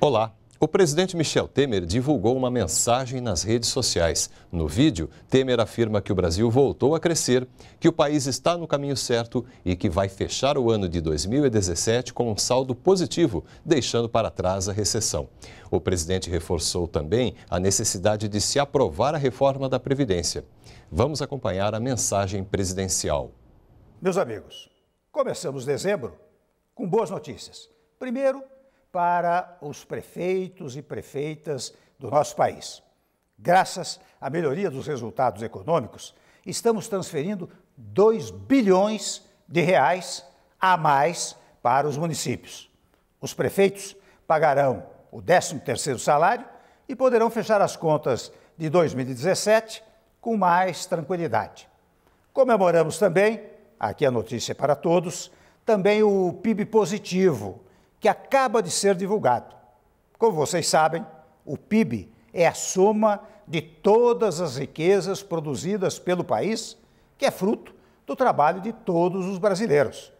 Olá. O presidente Michel Temer divulgou uma mensagem nas redes sociais. No vídeo, Temer afirma que o Brasil voltou a crescer, que o país está no caminho certo e que vai fechar o ano de 2017 com um saldo positivo, deixando para trás a recessão. O presidente reforçou também a necessidade de se aprovar a reforma da Previdência. Vamos acompanhar a mensagem presidencial. Meus amigos, começamos dezembro com boas notícias. Primeiro, para os prefeitos e prefeitas do nosso país. Graças à melhoria dos resultados econômicos, estamos transferindo 2 bilhões de reais a mais para os municípios. Os prefeitos pagarão o 13º salário e poderão fechar as contas de 2017 com mais tranquilidade. Comemoramos também, aqui a notícia é para todos, também o PIB positivo, que acaba de ser divulgado. Como vocês sabem, o PIB é a soma de todas as riquezas produzidas pelo país, que é fruto do trabalho de todos os brasileiros.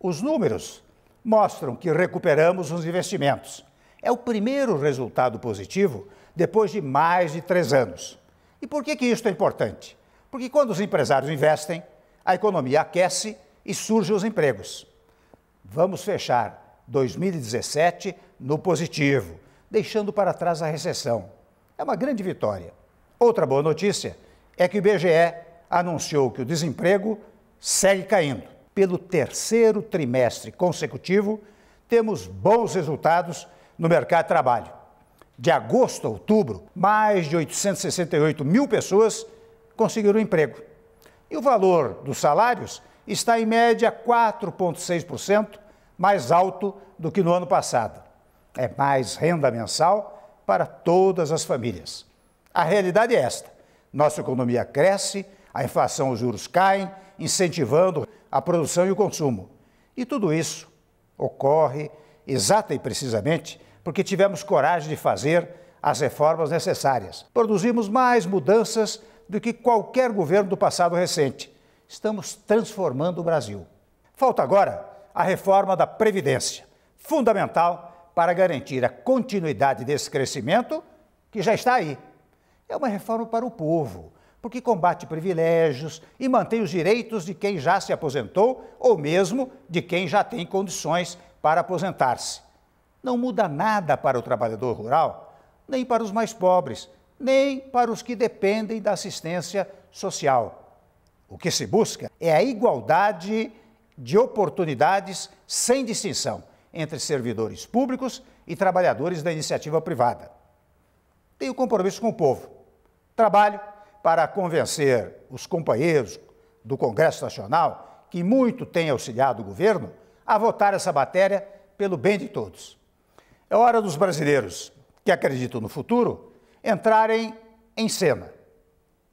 Os números mostram que recuperamos os investimentos. É o primeiro resultado positivo depois de mais de três anos. E por que, que isto é importante? Porque quando os empresários investem, a economia aquece e surgem os empregos. Vamos fechar 2017 no positivo, deixando para trás a recessão. É uma grande vitória. Outra boa notícia é que o IBGE anunciou que o desemprego segue caindo. Pelo terceiro trimestre consecutivo, temos bons resultados no mercado de trabalho. De agosto a outubro, mais de 868 mil pessoas conseguiram um emprego. E o valor dos salários está em média 4,6% mais alto do que no ano passado. É mais renda mensal para todas as famílias. A realidade é esta: nossa economia cresce, a inflação, os juros caem, incentivando a produção e o consumo. E tudo isso ocorre exata e precisamente porque tivemos coragem de fazer as reformas necessárias. Produzimos mais mudanças do que qualquer governo do passado recente. Estamos transformando o Brasil. Falta agora a reforma da Previdência, fundamental para garantir a continuidade desse crescimento que já está aí. É uma reforma para o povo, porque combate privilégios e mantém os direitos de quem já se aposentou ou mesmo de quem já tem condições para aposentar-se. Não muda nada para o trabalhador rural, nem para os mais pobres, nem para os que dependem da assistência social. O que se busca é a igualdade de oportunidades sem distinção entre servidores públicos e trabalhadores da iniciativa privada. Tenho compromisso com o povo. Trabalho para convencer os companheiros do Congresso Nacional, que muito têm auxiliado o governo, a votar essa matéria pelo bem de todos. É hora dos brasileiros que acreditam no futuro entrarem em cena.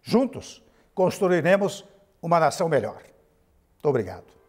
Juntos, construiremos uma nação melhor. Muito obrigado.